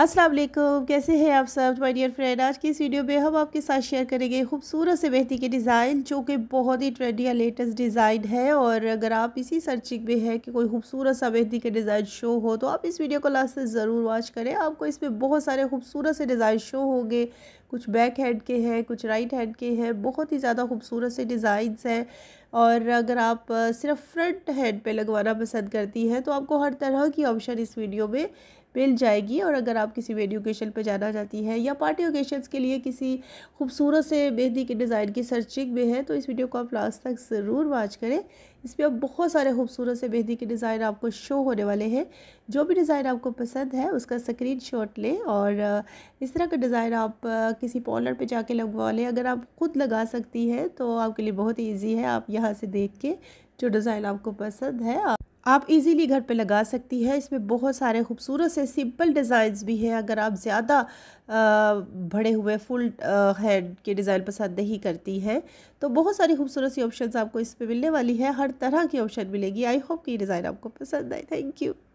अस्सलाम वालेकुम कैसे हैं आप सब माय डियर फ्रेंड आज की इस वीडियो में हम आपके साथ शेयर करेंगे खूबसूरत से बेहती के डिज़ाइन जो कि बहुत ही ट्रेंडी या लेटेस्ट डिज़ाइन है और अगर आप इसी सर्चिंग में है कि कोई खूबसूरत सा बेहती के डिज़ाइन शो हो तो आप इस वीडियो को लास्ट से ज़रूर वॉच करें आपको इसमें बहुत सारे खूबसूरत से डिज़ाइन शो होंगे कुछ बैक हैंड के हैं कुछ राइट हैंड के हैं बहुत ही ज़्यादा खूबसूरत से डिज़ाइंस हैं और अगर आप सिर्फ फ्रंट हैंड पे लगवाना पसंद करती हैं तो आपको हर तरह की ऑप्शन इस वीडियो में मिल जाएगी और अगर आप किसी वेडिंग ओकेशन पर जाना चाहती हैं या पार्टी ओकेशन के लिए किसी खूबसूरत से मेहंदी के डिज़ाइन की सर्चिंग में है तो इस वीडियो को आप लास्ट तक ज़रूर वॉच करें इसमें अब बहुत सारे खूबसूरत से मेहंदी के डिज़ाइन आपको शो होने वाले हैं जो भी डिज़ाइन आपको पसंद है उसका स्क्रीन शॉट लें और इस तरह का डिज़ाइन आप किसी पॉलर पे जाके लगवा लें अगर आप खुद लगा सकती हैं तो आपके लिए बहुत ईजी है आप यहाँ से देख के जो डिज़ाइन आपको पसंद है आप आप इजीली घर पे लगा सकती है इसमें बहुत सारे खूबसूरत से सिंपल डिज़ाइंस भी हैं अगर आप ज़्यादा भरे हुए फुल हेड के डिज़ाइन पसंद नहीं करती हैं तो बहुत सारी खूबसूरत सी ऑप्शन आपको इस पर मिलने वाली है हर तरह की ऑप्शन मिलेगी आई होप कि डिज़ाइन आपको पसंद आए थैंक यू